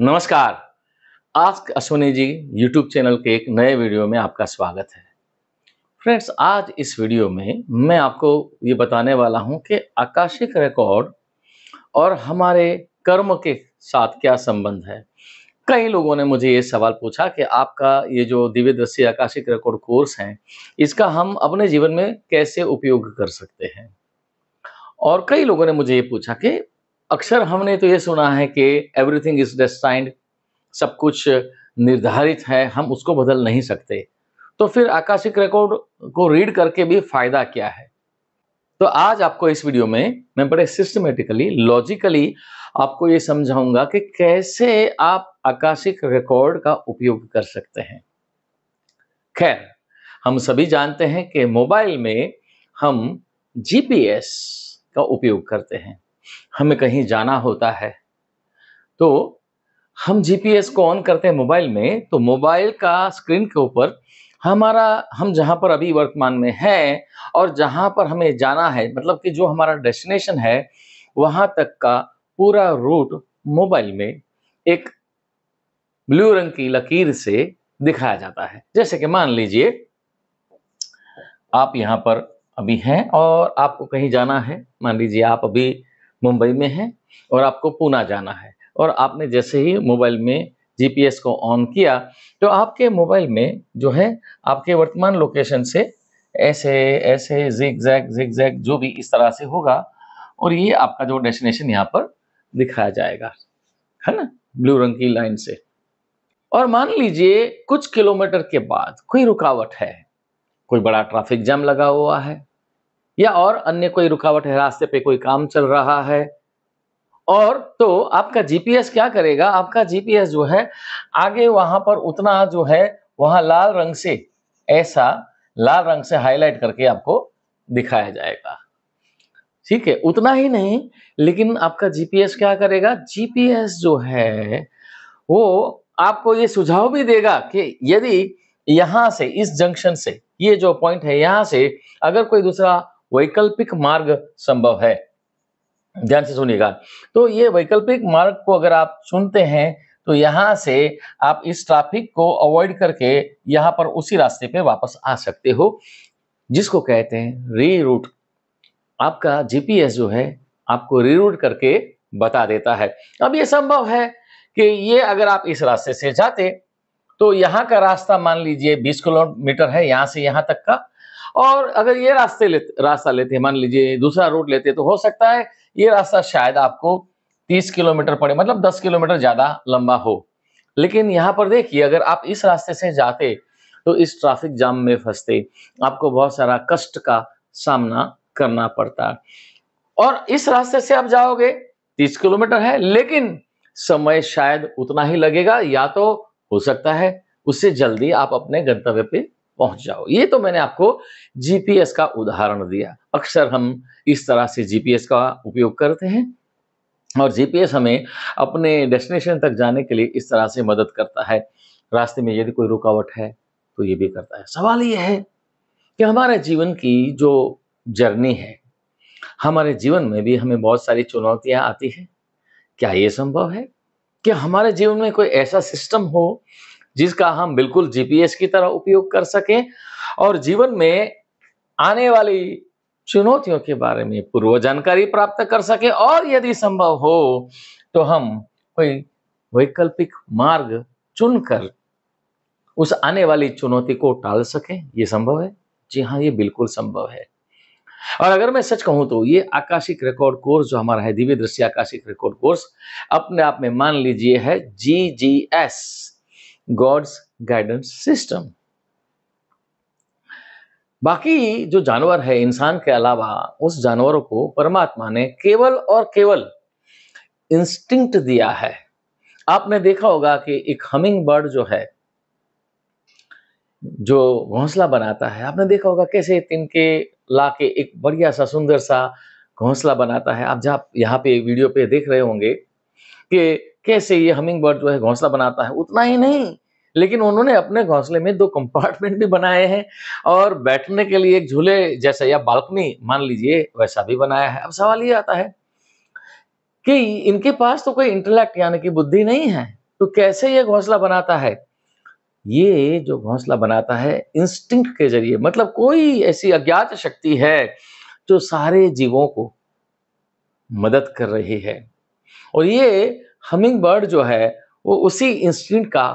नमस्कार आज अश्वनी जी YouTube channel के एक नए वीडियो में आपका स्वागत है फ्रेंड्स आज इस वीडियो में मैं आपको ये बताने वाला हूँ कि आकाशिक रिकॉर्ड और हमारे कर्म के साथ क्या संबंध है कई लोगों ने मुझे ये सवाल पूछा कि आपका ये जो दिव्य दृश्य आकाशिक रिकॉर्ड कोर्स है इसका हम अपने जीवन में कैसे उपयोग कर सकते हैं और कई लोगों ने मुझे ये पूछा कि अक्सर हमने तो ये सुना है कि एवरीथिंग इज डेस्टाइंड सब कुछ निर्धारित है हम उसको बदल नहीं सकते तो फिर आकाशिक रिकॉर्ड को रीड करके भी फायदा क्या है तो आज आपको इस वीडियो में मैं बड़े सिस्टमेटिकली लॉजिकली आपको ये समझाऊंगा कि कैसे आप आकाशिक रिकॉर्ड का उपयोग कर सकते हैं खैर हम सभी जानते हैं कि मोबाइल में हम जीपीएस का उपयोग करते हैं हमें कहीं जाना होता है तो हम जीपीएस को ऑन करते हैं मोबाइल में तो मोबाइल का स्क्रीन के ऊपर हमारा हम जहां पर अभी वर्तमान में हैं और जहां पर हमें जाना है मतलब कि जो हमारा डेस्टिनेशन है वहां तक का पूरा रूट मोबाइल में एक ब्लू रंग की लकीर से दिखाया जाता है जैसे कि मान लीजिए आप यहां पर अभी हैं और आपको कहीं जाना है मान लीजिए आप अभी मुंबई में है और आपको पूना जाना है और आपने जैसे ही मोबाइल में जीपीएस को ऑन किया तो आपके मोबाइल में जो है आपके वर्तमान लोकेशन से ऐसे ऐसे जिक जैग जिक जैक जो भी इस तरह से होगा और ये आपका जो डेस्टिनेशन यहाँ पर दिखाया जाएगा है ना ब्लू रंग की लाइन से और मान लीजिए कुछ किलोमीटर के बाद कोई रुकावट है कोई बड़ा ट्रैफिक जाम लगा हुआ है या और अन्य कोई रुकावट है रास्ते पे कोई काम चल रहा है और तो आपका जीपीएस क्या करेगा आपका जीपीएस जो है आगे वहां पर उतना जो है वहां लाल रंग से ऐसा लाल रंग से हाईलाइट करके आपको दिखाया जाएगा ठीक है उतना ही नहीं लेकिन आपका जीपीएस क्या करेगा जीपीएस जो है वो आपको ये सुझाव भी देगा कि यदि यहां से इस जंक्शन से ये जो पॉइंट है यहां से अगर कोई दूसरा वैकल्पिक मार्ग संभव है ध्यान से सुनिएगा तो ये वैकल्पिक मार्ग को अगर आप सुनते हैं तो यहां से आप इस ट्रैफिक को अवॉइड करके यहां पर उसी रास्ते पे वापस आ सकते हो जिसको कहते हैं री रूट आपका जीपीएस जो है आपको रीरूट करके बता देता है अब ये संभव है कि ये अगर आप इस रास्ते से जाते तो यहां का रास्ता मान लीजिए 20 किलोमीटर है यहां से यहां तक का और अगर ये रास्ते लेते रास्ता लेते मान लीजिए दूसरा रूट लेते तो हो सकता है ये रास्ता शायद आपको तीस किलोमीटर पड़े मतलब दस किलोमीटर ज्यादा लंबा हो लेकिन यहाँ पर देखिए अगर आप इस रास्ते से जाते तो इस ट्रैफिक जाम में फंसते आपको बहुत सारा कष्ट का सामना करना पड़ता और इस रास्ते से आप जाओगे तीस किलोमीटर है लेकिन समय शायद उतना ही लगेगा या तो हो सकता है उससे जल्दी आप अपने गंतव्य पे पहुंच जाओ ये तो मैंने आपको जीपीएस का उदाहरण दिया अक्सर हम इस तरह से जीपीएस का उपयोग करते हैं और जीपीएस हमें अपने डेस्टिनेशन तक जाने के लिए इस तरह से मदद करता है रास्ते में यदि कोई रुकावट है तो ये भी करता है सवाल ये है कि हमारे जीवन की जो जर्नी है हमारे जीवन में भी हमें बहुत सारी चुनौतियां आती हैं क्या ये संभव है कि हमारे जीवन में कोई ऐसा सिस्टम हो जिसका हम बिल्कुल जीपीएस की तरह उपयोग कर सकें और जीवन में आने वाली चुनौतियों के बारे में पूर्व जानकारी प्राप्त कर सके और यदि संभव हो तो हम कोई वैकल्पिक मार्ग चुनकर उस आने वाली चुनौती को टाल सके ये संभव है जी हाँ ये बिल्कुल संभव है और अगर मैं सच कहूं तो ये आकाशिक रिकॉर्ड कोर्स जो हमारा है दिव्य दृश्य आकाशिक रिकॉर्ड कोर्स अपने आप में मान लीजिए है G G S God's guidance system बाकी जो जानवर है इंसान के अलावा उस जानवरों को परमात्मा ने केवल और केवल इंस्टिंक्ट दिया है आपने देखा होगा कि एक हमिंग बर्ड जो है जो घोंसला बनाता है आपने देखा होगा कैसे तिनके ला के एक बढ़िया सा सुंदर सा घोंसला बनाता है आप जहाँ यहाँ पे वीडियो पे देख रहे होंगे कि कैसे ये हमिंग बर्ड जो है घोंसला बनाता है उतना ही नहीं लेकिन उन्होंने अपने घोंसले में दो कंपार्टमेंट भी बनाए हैं और बैठने के लिए एक झूले जैसा या बालकनी मान लीजिए वैसा भी बनाया है अब सवाल ये आता है कि इनके पास तो कोई इंटेलेक्ट यानी कि बुद्धि नहीं है तो कैसे ये घोंसला बनाता है ये जो घोंसला बनाता है इंस्टिंक्ट के जरिए मतलब कोई ऐसी अज्ञात शक्ति है जो सारे जीवों को मदद कर रही है और ये हमिंग बर्ड जो है वो उसी इंस्टिंक्ट का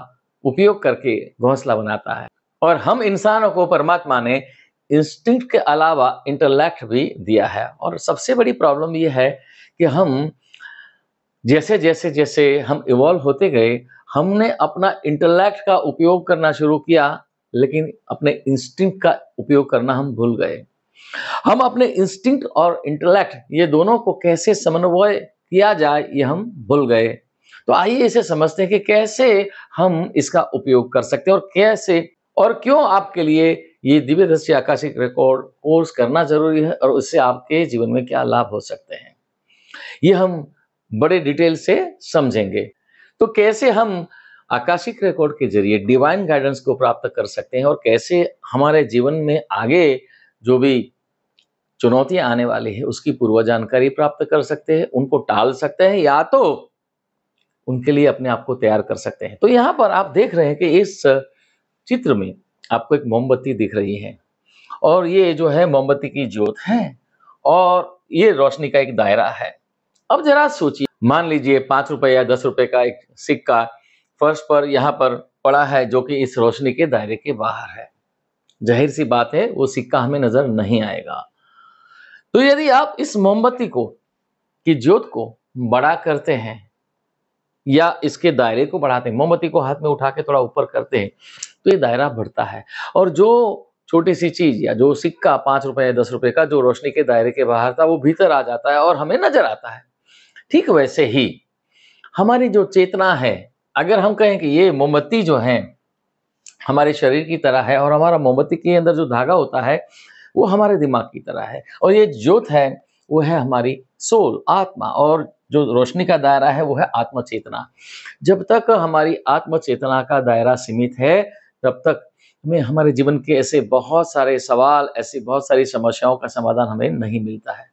उपयोग करके घोंसला बनाता है और हम इंसानों को परमात्मा ने इंस्टिंक्ट के अलावा इंटेलेक्ट भी दिया है और सबसे बड़ी प्रॉब्लम ये है कि हम जैसे जैसे जैसे हम इवॉल्व होते गए हमने अपना इंटेलेक्ट का उपयोग करना शुरू किया लेकिन अपने इंस्टिंक्ट का उपयोग करना हम भूल गए हम अपने इंस्टिंक्ट और इंटेलेक्ट ये दोनों को कैसे समन्वय किया जाए ये हम भूल गए तो आइए इसे समझते हैं कि कैसे हम इसका उपयोग कर सकते हैं और कैसे और क्यों आपके लिए ये दिव्य दृष्टि आकाशिक रिकॉर्ड कोर्स करना जरूरी है और उससे आपके जीवन में क्या लाभ हो सकते हैं ये हम बड़े डिटेल से समझेंगे तो कैसे हम आकाशिक रिकॉर्ड के जरिए डिवाइन गाइडेंस को प्राप्त कर सकते हैं और कैसे हमारे जीवन में आगे जो भी चुनौतियां आने वाली है उसकी पूर्व जानकारी प्राप्त कर सकते हैं उनको टाल सकते हैं या तो उनके लिए अपने आप को तैयार कर सकते हैं तो यहाँ पर आप देख रहे हैं कि इस चित्र में आपको एक मोमबत्ती दिख रही है और ये जो है मोमबत्ती की ज्योत है और ये रोशनी का एक दायरा है अब जरा सोचिए मान लीजिए पांच रुपये या दस रुपये का एक सिक्का फर्श पर यहाँ पर पड़ा है जो कि इस रोशनी के दायरे के बाहर है जाहिर सी बात है वो सिक्का हमें नज़र नहीं आएगा तो यदि आप इस मोमबत्ती को की ज्योत को बड़ा करते हैं या इसके दायरे को बढ़ाते हैं मोमबत्ती को हाथ में उठा के थोड़ा ऊपर करते हैं तो ये दायरा बढ़ता है और जो छोटी सी चीज या जो सिक्का पांच रुपए या दस रुपए का जो रोशनी के दायरे के बाहर था वो भीतर आ जाता है और हमें नजर आता है ठीक वैसे ही हमारी जो चेतना है अगर हम कहें कि ये मोमबत्ती जो है हमारे शरीर की तरह है और हमारा मोमबत्ती के अंदर जो धागा होता है वो हमारे दिमाग की तरह है और ये ज्योत है वो है हमारी सोल आत्मा और जो रोशनी का दायरा है वो है आत्म चेतना जब तक हमारी आत्म चेतना का दायरा सीमित है तब तक हमें हमारे जीवन के ऐसे बहुत सारे सवाल ऐसी बहुत सारी समस्याओं का समाधान हमें नहीं मिलता है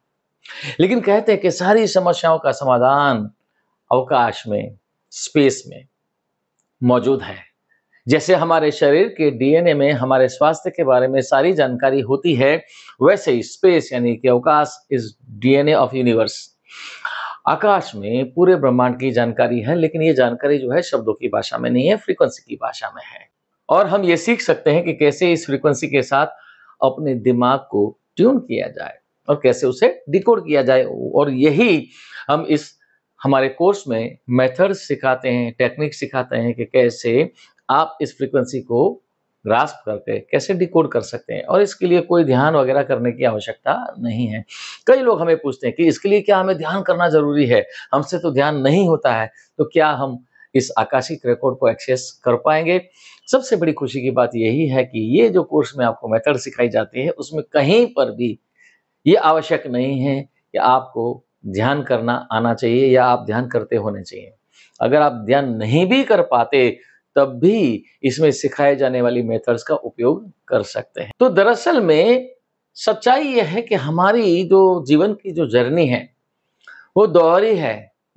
लेकिन कहते हैं कि सारी समस्याओं का समाधान अवकाश में स्पेस में मौजूद है जैसे हमारे शरीर के डीएनए में हमारे स्वास्थ्य के बारे में सारी जानकारी होती है वैसे ही स्पेस यानी कि अवकाश इज डीएनए ऑफ यूनिवर्स आकाश में पूरे ब्रह्मांड की जानकारी है लेकिन ये जानकारी जो है शब्दों की भाषा में नहीं है फ्रीक्वेंसी की भाषा में है और हम ये सीख सकते हैं कि कैसे इस फ्रीक्वेंसी के साथ अपने दिमाग को ट्यून किया जाए और कैसे उसे डिकोड किया जाए और यही हम इस हमारे कोर्स में मेथड सिखाते हैं टेक्निक सिखाते हैं कि कैसे आप इस फ्रीक्वेंसी को ग्रास्प करके कैसे डिकोड कर सकते हैं और इसके लिए कोई ध्यान वगैरह करने की आवश्यकता नहीं है कई लोग हमें पूछते हैं कि इसके लिए क्या हमें ध्यान करना जरूरी है हमसे तो ध्यान नहीं होता है तो क्या हम इस आकाशिक रिकॉर्ड को एक्सेस कर पाएंगे सबसे बड़ी खुशी की बात यही है कि ये जो कोर्स में आपको मेथड सिखाई जाती है उसमें कहीं पर भी ये आवश्यक नहीं है कि आपको ध्यान करना आना चाहिए या आप ध्यान करते होने चाहिए अगर आप ध्यान नहीं भी कर पाते तब भी इसमें सिखाए जाने वाली मेथड्स का उपयोग कर सकते हैं तो दरअसल में सच्चाई यह है कि हमारी जो जीवन की जो जर्नी है वो दोहरी है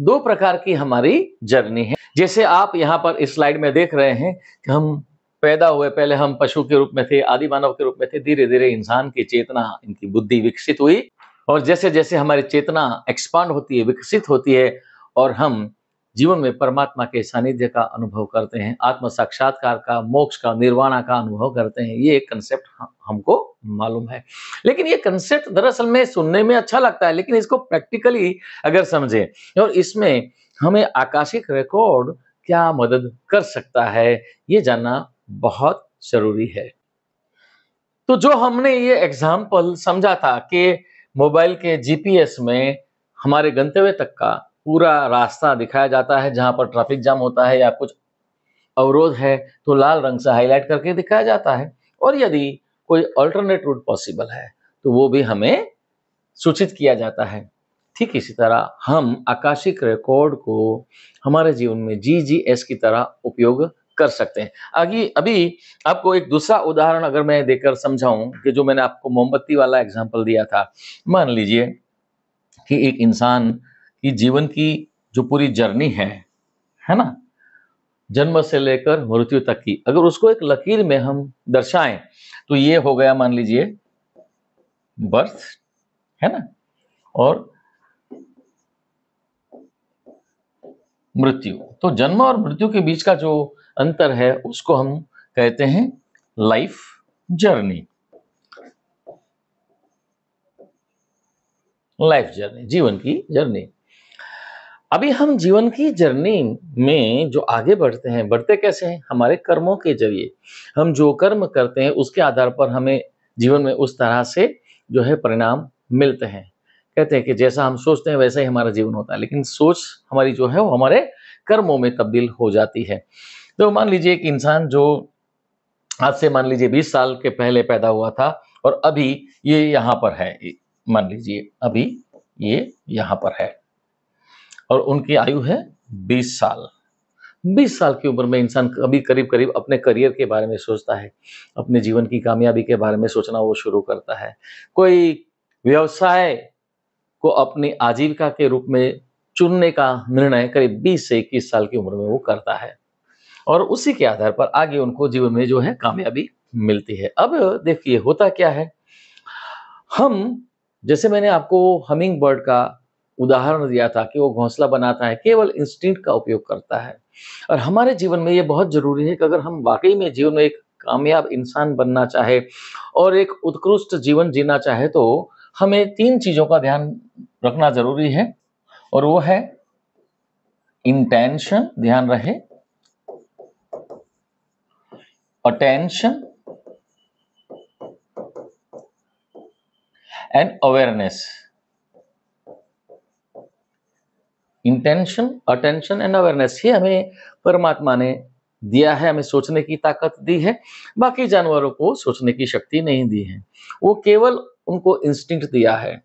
दो प्रकार की हमारी जर्नी है जैसे आप यहाँ पर इस स्लाइड में देख रहे हैं कि हम पैदा हुए पहले हम पशु के रूप में थे आदि मानव के रूप में थे धीरे धीरे इंसान की चेतना इनकी बुद्धि विकसित हुई और जैसे जैसे हमारी चेतना एक्सपांड होती है विकसित होती है और हम जीवन में परमात्मा के सानिध्य का अनुभव करते हैं आत्म साक्षात्कार का मोक्ष का निर्वाणा का अनुभव करते हैं ये एक कंसेप्ट हमको मालूम है लेकिन ये कंसेप्ट दरअसल में सुनने में अच्छा लगता है लेकिन इसको प्रैक्टिकली अगर समझें और इसमें हमें आकाशिक रिकॉर्ड क्या मदद कर सकता है ये जानना बहुत जरूरी है तो जो हमने ये एग्जाम्पल समझा था कि मोबाइल के जीपीएस में हमारे गंतव्य तक का पूरा रास्ता दिखाया जाता है जहां पर ट्रैफिक जाम होता है या कुछ अवरोध है तो लाल रंग से हाईलाइट करके दिखाया जाता है और यदि कोई अल्टरनेट रूट पॉसिबल है तो वो भी हमें सूचित किया जाता है ठीक इसी तरह हम आकाशिक रिकॉर्ड को हमारे जीवन में जी जी एस की तरह उपयोग कर सकते हैं आगे अभी आपको एक दूसरा उदाहरण अगर मैं देकर समझाऊं कि जो मैंने आपको मोमबत्ती वाला एग्जाम्पल दिया था मान लीजिए कि एक इंसान कि जीवन की जो पूरी जर्नी है है ना जन्म से लेकर मृत्यु तक की अगर उसको एक लकीर में हम दर्शाएं तो ये हो गया मान लीजिए बर्थ है ना और मृत्यु तो जन्म और मृत्यु के बीच का जो अंतर है उसको हम कहते हैं लाइफ जर्नी लाइफ जर्नी जीवन की जर्नी अभी हम जीवन की जर्नी में जो आगे बढ़ते हैं बढ़ते कैसे हैं हमारे कर्मों के जरिए हम जो कर्म करते हैं उसके आधार पर हमें जीवन में उस तरह से जो है परिणाम मिलते हैं कहते हैं कि जैसा हम सोचते हैं वैसा ही हमारा जीवन होता है लेकिन सोच हमारी जो है वो हमारे कर्मों में तब्दील हो जाती है तो मान लीजिए एक इंसान जो आज से मान लीजिए बीस साल के पहले पैदा हुआ था और अभी ये यहाँ पर है मान लीजिए अभी ये यहाँ पर है और उनकी आयु है बीस साल बीस साल की उम्र में इंसान कभी करीब करीब अपने करियर के बारे में सोचता है अपने जीवन की कामयाबी के बारे में सोचना वो शुरू करता है कोई व्यवसाय को अपनी आजीविका के रूप में चुनने का निर्णय करीब 20 से 21 साल की उम्र में वो करता है और उसी के आधार पर आगे उनको जीवन में जो है कामयाबी मिलती है अब देखिए होता क्या है हम जैसे मैंने आपको हमिंग बर्ड का उदाहरण दिया था कि वो घोंसला बनाता है केवल इंस्टिंक्ट का उपयोग करता है और हमारे जीवन में ये बहुत जरूरी है कि अगर हम वाकई में जीवन में एक कामयाब इंसान बनना चाहे और एक उत्कृष्ट जीवन जीना चाहे तो हमें तीन चीजों का ध्यान रखना जरूरी है और वो है इंटेंशन ध्यान रहे attention and awareness intention attention and awareness ये हमें परमात्मा ने दिया है हमें सोचने की ताकत दी है बाकी जानवरों को सोचने की शक्ति नहीं दी है वो केवल उनको इंस्टिंक्ट दिया है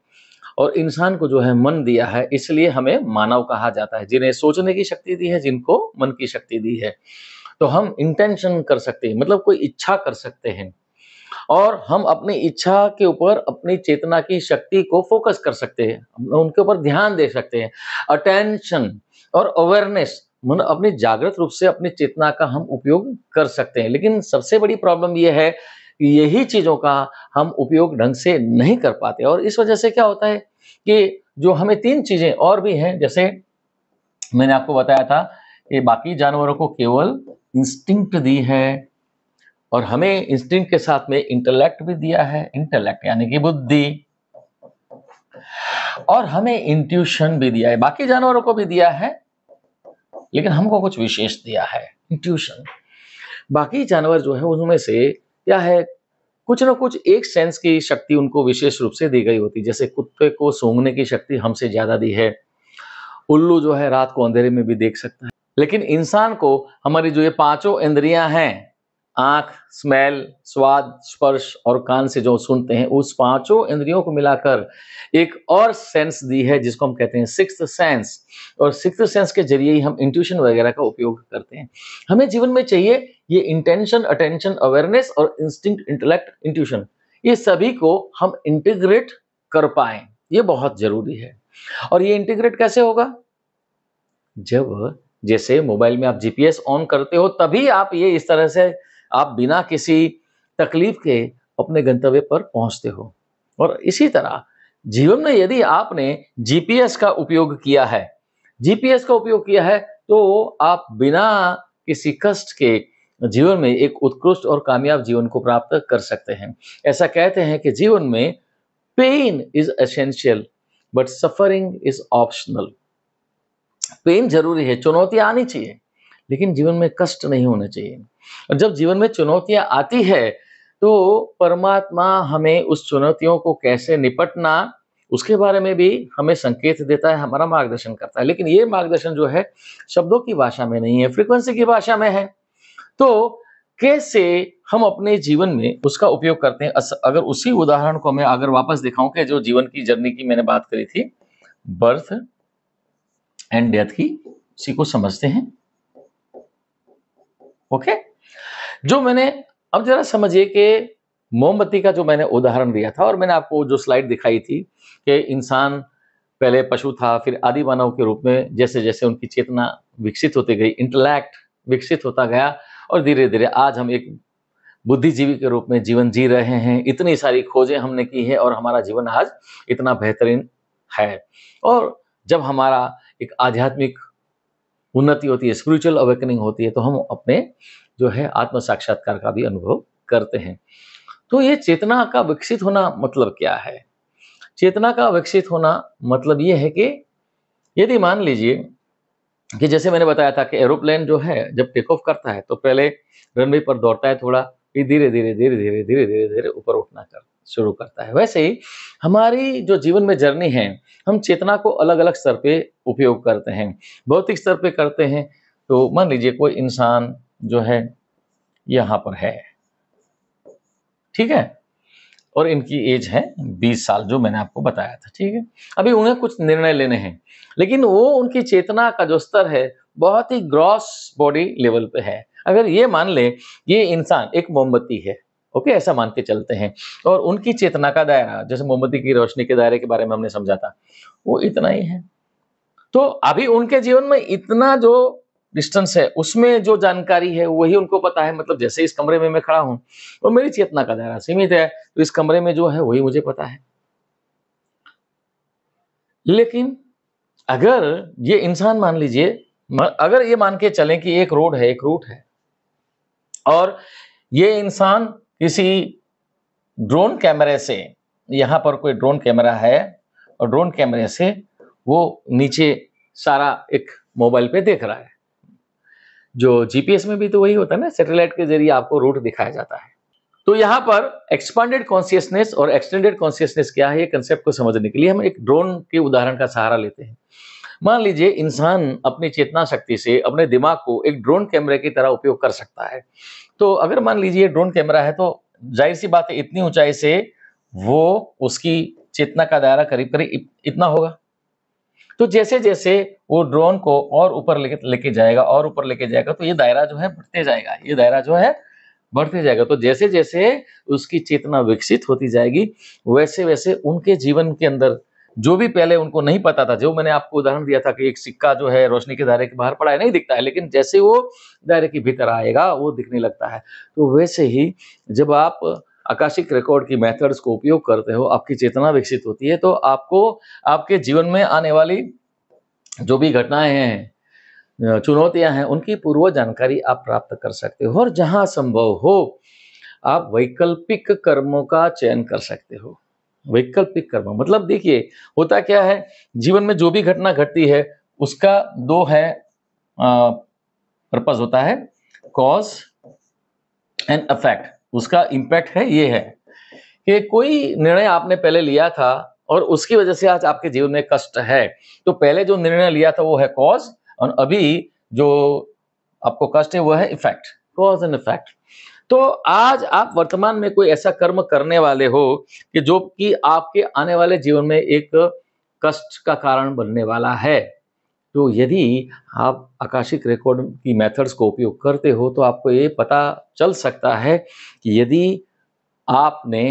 और इंसान को जो है मन दिया है इसलिए हमें मानव कहा जाता है जिन्हें सोचने की शक्ति दी है जिनको मन की शक्ति दी है तो हम इंटेंशन कर सकते हैं मतलब कोई इच्छा कर सकते हैं और हम अपनी इच्छा के ऊपर अपनी चेतना की शक्ति को फोकस कर सकते हैं उनके ऊपर ध्यान दे सकते हैं अटेंशन और अवेयरनेस मन अपने जागृत रूप से अपनी चेतना का हम उपयोग कर सकते हैं लेकिन सबसे बड़ी प्रॉब्लम यह है कि यही चीज़ों का हम उपयोग ढंग से नहीं कर पाते और इस वजह से क्या होता है कि जो हमें तीन चीज़ें और भी हैं जैसे मैंने आपको बताया था कि बाकी जानवरों को केवल इंस्टिंक्ट दी है और हमें इंस्टिंग के साथ में इंटेलेक्ट भी दिया है इंटेलेक्ट यानी कि बुद्धि और हमें इंट्यूशन भी दिया है बाकी जानवरों को भी दिया है लेकिन हमको कुछ विशेष दिया है इंट्यूशन बाकी जानवर जो है उनमें से क्या है कुछ ना कुछ एक सेंस की शक्ति उनको विशेष रूप से दी गई होती जैसे कुत्ते को सूंघने की शक्ति हमसे ज्यादा दी है उल्लू जो है रात को अंधेरे में भी देख सकता है लेकिन इंसान को हमारी जो ये पांचों इंद्रियां हैं आंख स्मेल स्वाद स्पर्श और कान से जो सुनते हैं उस पांचों इंद्रियों को मिलाकर एक और सेंस दी है जिसको हम कहते हैं सिक्स्थ सेंस और सिक्स्थ सेंस के जरिए ही हम इंट्यूशन वगैरह का उपयोग करते हैं हमें जीवन में चाहिए ये इंटेंशन अटेंशन अवेयरनेस और इंस्टिंक्ट इंटेलेक्ट इंट्यूशन ये सभी को हम इंटीग्रेट कर पाए ये बहुत जरूरी है और ये इंटीग्रेट कैसे होगा जब जैसे मोबाइल में आप जीपीएस ऑन करते हो तभी आप ये इस तरह से आप बिना किसी तकलीफ के अपने गंतव्य पर पहुंचते हो और इसी तरह जीवन में यदि आपने जीपीएस का उपयोग किया है जीपीएस का उपयोग किया है तो आप बिना किसी कष्ट के जीवन में एक उत्कृष्ट और कामयाब जीवन को प्राप्त कर सकते हैं ऐसा कहते हैं कि जीवन में pain is essential but suffering is optional pain जरूरी है चुनौतियां आनी चाहिए लेकिन जीवन में कष्ट नहीं होना चाहिए और जब जीवन में चुनौतियां आती है तो परमात्मा हमें उस चुनौतियों को कैसे निपटना उसके बारे में भी हमें संकेत देता है हमारा मार्गदर्शन करता है लेकिन ये मार्गदर्शन जो है शब्दों की भाषा में नहीं है फ्रीक्वेंसी की भाषा में है तो कैसे हम अपने जीवन में उसका उपयोग करते हैं अगर उसी उदाहरण को मैं अगर वापस दिखाऊं कि जो जीवन की जर्नी की मैंने बात करी थी बर्थ एंड डेथ की उसी को समझते हैं ओके जो मैंने अब जरा समझिए कि मोमबत्ती का जो मैंने उदाहरण दिया था और मैंने आपको जो स्लाइड दिखाई थी कि इंसान पहले पशु था फिर आदि मानव के रूप में जैसे जैसे उनकी चेतना विकसित होती गई इंटलैक्ट विकसित होता गया और धीरे धीरे आज हम एक बुद्धिजीवी के रूप में जीवन जी रहे हैं इतनी सारी खोजें हमने की है और हमारा जीवन आज इतना बेहतरीन है और जब हमारा एक आध्यात्मिक उन्नति होती है स्पिरिचुअल अवेकनिंग होती है तो हम अपने जो है आत्म साक्षात्कार का भी अनुभव करते हैं तो ये चेतना का विकसित होना मतलब क्या है चेतना का विकसित होना मतलब ये है कि यदि मान लीजिए कि जैसे मैंने बताया था कि एरोप्लेन जो है जब टेक ऑफ करता है तो पहले रनवे पर दौड़ता है थोड़ा फिर धीरे धीरे धीरे धीरे धीरे धीरे धीरे ऊपर उठना करता शुरू करता है वैसे ही हमारी जो जीवन में जर्नी है हम चेतना को अलग अलग स्तर पे उपयोग करते हैं भौतिक स्तर पे करते हैं तो मान लीजिए कोई इंसान जो है यहां पर है ठीक है और इनकी एज है 20 साल जो मैंने आपको बताया था ठीक है अभी उन्हें कुछ निर्णय लेने हैं लेकिन वो उनकी चेतना का जो स्तर है बहुत ही ग्रॉस बॉडी लेवल पे है अगर ये मान ले ये इंसान एक मोमबत्ती है ओके ऐसा मान के चलते हैं और उनकी चेतना का दायरा जैसे मोमबत्ती की रोशनी के दायरे के बारे में हमने समझा था वो इतना ही है तो अभी उनके जीवन में इतना जो डिस्टेंस है उसमें जो जानकारी है वही उनको पता है मतलब जैसे इस कमरे में मैं खड़ा हूं और मेरी चेतना का दायरा सीमित है तो इस कमरे में जो है वही मुझे पता है लेकिन अगर ये इंसान मान लीजिए अगर ये मान के चले कि एक रोड है एक रूट है और ये इंसान किसी ड्रोन कैमरे से यहाँ पर कोई ड्रोन कैमरा है और ड्रोन कैमरे से वो नीचे सारा एक मोबाइल पे देख रहा है जो जीपीएस में भी तो वही होता है ना सैटेलाइट के जरिए आपको रूट दिखाया जाता है तो यहाँ पर एक्सपांडेड कॉन्सियसनेस और एक्सटेंडेड कॉन्सियसनेस क्या है ये कंसेप्ट को समझने के लिए हम एक ड्रोन के उदाहरण का सहारा लेते हैं मान लीजिए इंसान अपनी चेतना शक्ति से अपने दिमाग को एक ड्रोन कैमरे की तरह उपयोग कर सकता है तो अगर मान लीजिए ड्रोन कैमरा है तो जाहिर सी बात है इतनी ऊंचाई से वो उसकी चेतना का दायरा करीब करीब इतना होगा तो जैसे जैसे वो ड्रोन को और ऊपर लेके लेके जाएगा और ऊपर लेके जाएगा तो ये दायरा जो है बढ़ते जाएगा ये दायरा जो है बढ़ते जाएगा तो जैसे जैसे उसकी चेतना विकसित होती जाएगी वैसे वैसे उनके जीवन के अंदर जो भी पहले उनको नहीं पता था जो मैंने आपको उदाहरण दिया था कि एक सिक्का जो है रोशनी के दायरे के बाहर पड़ा है नहीं दिखता है लेकिन जैसे वो दायरे के भीतर आएगा वो दिखने लगता है तो वैसे ही जब आप आकाशिक रिकॉर्ड की मेथड्स को उपयोग करते हो आपकी चेतना विकसित होती है तो आपको आपके जीवन में आने वाली जो भी घटनाएं हैं चुनौतियां हैं उनकी पूर्व जानकारी आप प्राप्त कर सकते हो और जहां संभव हो आप वैकल्पिक कर्मों का चयन कर सकते हो वैकल्पिक कर्म मतलब देखिए होता क्या है जीवन में जो भी घटना घटती है उसका दो है पर्पज होता है कॉज एंड अफेक्ट उसका इम्पैक्ट है ये है कि कोई निर्णय आपने पहले लिया था और उसकी वजह से आज आपके जीवन में कष्ट है तो पहले जो निर्णय लिया था वो है कॉज और अभी जो आपको कष्ट है वो है इफेक्ट कॉज एंड इफेक्ट तो आज आप वर्तमान में कोई ऐसा कर्म करने वाले हो कि जो कि आपके आने वाले जीवन में एक कष्ट का कारण बनने वाला है तो यदि आप आकाशिक रिकॉर्ड की मेथड्स को उपयोग करते हो तो आपको ये पता चल सकता है कि यदि आपने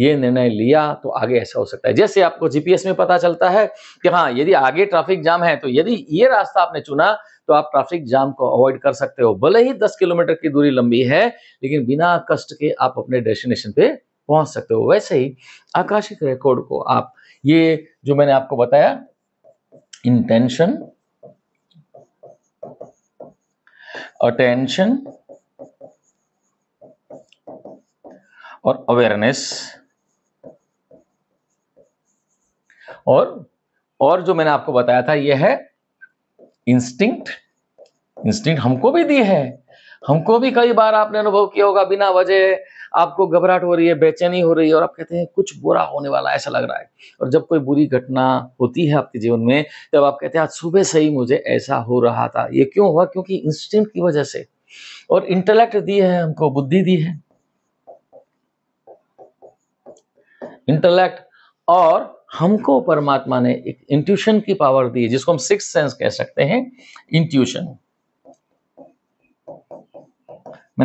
ये निर्णय लिया तो आगे ऐसा हो सकता है जैसे आपको जीपीएस में पता चलता है कि हाँ यदि आगे ट्रैफिक जाम है तो यदि ये रास्ता आपने चुना तो आप ट्रैफिक जाम को अवॉइड कर सकते हो भले ही 10 किलोमीटर की दूरी लंबी है लेकिन बिना कष्ट के आप अपने डेस्टिनेशन पे पहुंच सकते हो वैसे ही आकाशिक रिकॉर्ड को आप ये जो मैंने आपको बताया इंटेंशन अटेंशन और अवेयरनेस और और जो मैंने आपको बताया था यह है इंस्टिंक्ट इंस्टिंक्ट हमको भी दी है हमको भी कई बार आपने अनुभव किया होगा बिना वजह आपको घबराहट हो रही है बेचैनी हो रही है और आप कहते हैं कुछ बुरा होने वाला ऐसा लग रहा है और जब कोई बुरी घटना होती है आपके जीवन में तब आप कहते हैं आज सुबह से ही मुझे ऐसा हो रहा था ये क्यों हुआ क्योंकि इंस्टेंट की वजह से और इंटेलेक्ट दी है हमको बुद्धि दी है इंटेलेक्ट और हमको परमात्मा ने एक इंट्यूशन की पावर दी है जिसको हम सिक्स सेंस कह सकते हैं इंट्यूशन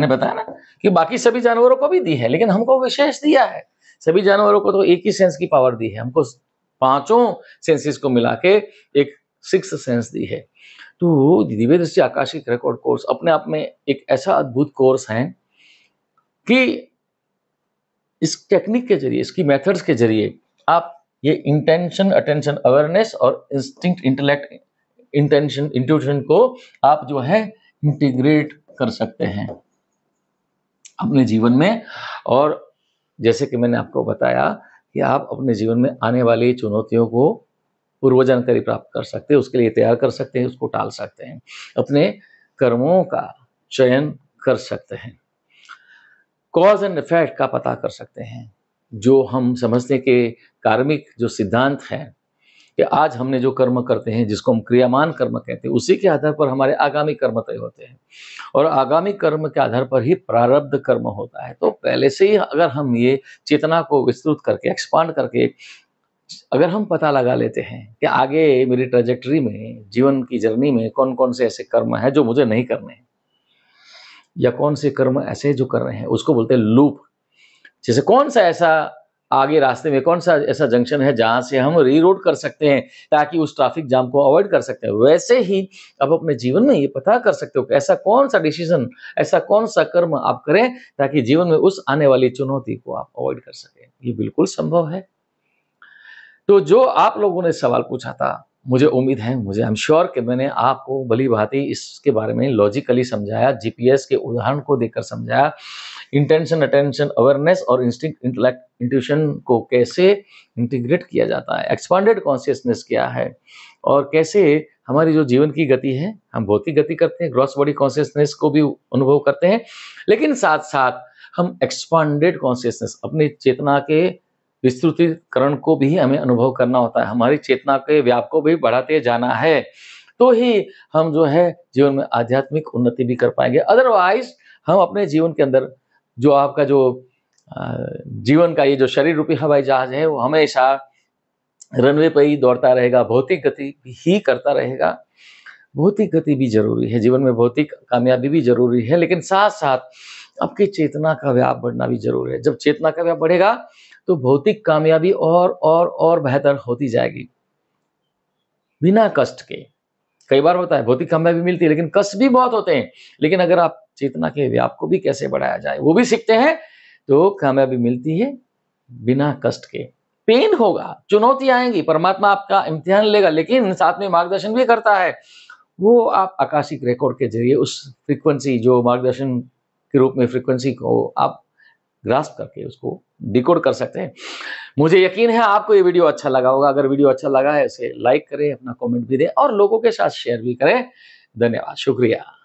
मैंने बताया ना कि बाकी सभी जानवरों को भी दी है लेकिन हमको विशेष दिया है सभी जानवरों को तो एक ही सेंस की पावर दी है हमको पांचों सेंसेस को मिला के एक सिक्स सेंस दी है तो दिव्य दृष्टि आकाशिक रिकॉर्ड कोर्स अपने आप में एक ऐसा अद्भुत कोर्स है कि इस टेक्निक के जरिए इसकी मेथड्स के जरिए आप ये इंटेंशन अटेंशन अवेयरनेस और इंस्टिंग इंटेलेक्ट इंटेंशन इंट्यूशन को आप जो है इंटीग्रेट कर सकते हैं अपने जीवन में और जैसे कि मैंने आपको बताया कि आप अपने जीवन में आने वाली चुनौतियों को पूर्व जानकारी प्राप्त कर सकते हैं उसके लिए तैयार कर सकते हैं उसको टाल सकते हैं अपने कर्मों का चयन कर सकते हैं कॉज एंड इफेक्ट का पता कर सकते हैं जो हम समझते हैं कि कार्मिक जो सिद्धांत हैं कि आज हमने जो कर्म करते हैं जिसको हम क्रियामान कर्म कहते हैं उसी के आधार पर हमारे आगामी कर्म तय होते हैं और आगामी कर्म के आधार पर ही प्रारब्ध कर्म होता है तो पहले से ही अगर हम ये चेतना को विस्तृत करके एक्सपांड करके अगर हम पता लगा लेते हैं कि आगे मेरी ट्रेजेक्ट्री में जीवन की जर्नी में कौन कौन से ऐसे कर्म हैं जो मुझे नहीं करने हैं या कौन से कर्म ऐसे जो कर रहे हैं उसको बोलते हैं लूप जैसे कौन सा ऐसा आगे रास्ते में कौन सा ऐसा जंक्शन है जहाँ से हम री रोड कर सकते हैं ताकि उस ट्रैफिक जाम को अवॉइड कर सकते हैं वैसे ही आप अपने जीवन में ये पता कर सकते हो कि ऐसा कौन सा डिसीजन ऐसा कौन सा कर्म आप करें ताकि जीवन में उस आने वाली चुनौती को आप अवॉइड कर सकें ये बिल्कुल संभव है तो जो आप लोगों ने सवाल पूछा था मुझे उम्मीद है मुझे आई एम श्योर कि मैंने आपको भली भांति इसके बारे में लॉजिकली समझाया जीपीएस के उदाहरण को देकर समझाया इंटेंशन अटेंशन अवेयरनेस और इंस्टिंग इंटलेक्ट इंट्यूशन को कैसे इंटीग्रेट किया जाता है एक्सपांडेड कॉन्शियसनेस क्या है और कैसे हमारी जो जीवन की गति है हम भौतिक गति करते हैं ग्रॉस बॉडी कॉन्शियसनेस को भी अनुभव करते हैं लेकिन साथ साथ हम एक्सपांडेड कॉन्शियसनेस अपनी चेतना के विस्तृतिकरण को भी हमें अनुभव करना होता है हमारी चेतना के व्याप को भी बढ़ाते जाना है तो ही हम जो है जीवन में आध्यात्मिक उन्नति भी कर पाएंगे अदरवाइज हम अपने जीवन के अंदर जो आपका जो जीवन का ये जो शरीर रूपी हवाई जहाज है वो हमेशा रनवे पर ही दौड़ता रहेगा भौतिक गति ही करता रहेगा भौतिक गति भी जरूरी है जीवन में भौतिक कामयाबी भी जरूरी है लेकिन साथ साथ आपकी चेतना का व्याप बढ़ना भी जरूरी है जब चेतना का व्याप बढ़ेगा तो भौतिक कामयाबी और और और बेहतर होती जाएगी बिना कष्ट के कई बार होता है भौतिक हमें भी मिलती है लेकिन कष्ट भी बहुत होते हैं लेकिन अगर आप चेतना के व्याप को भी कैसे बढ़ाया जाए वो भी सीखते हैं तो कामयाबी मिलती है बिना कष्ट के पेन होगा चुनौती आएंगी परमात्मा आपका इम्तिहान लेगा लेकिन साथ में मार्गदर्शन भी करता है वो आप आकाशिक रिकॉर्ड के जरिए उस फ्रीक्वेंसी जो मार्गदर्शन के रूप में फ्रीक्वेंसी को आप ग्रास्प करके उसको डिकोड कर सकते हैं मुझे यकीन है आपको ये वीडियो अच्छा लगा होगा अगर वीडियो अच्छा लगा है इसे लाइक करें अपना कमेंट भी दें और लोगों के साथ शेयर भी करें धन्यवाद शुक्रिया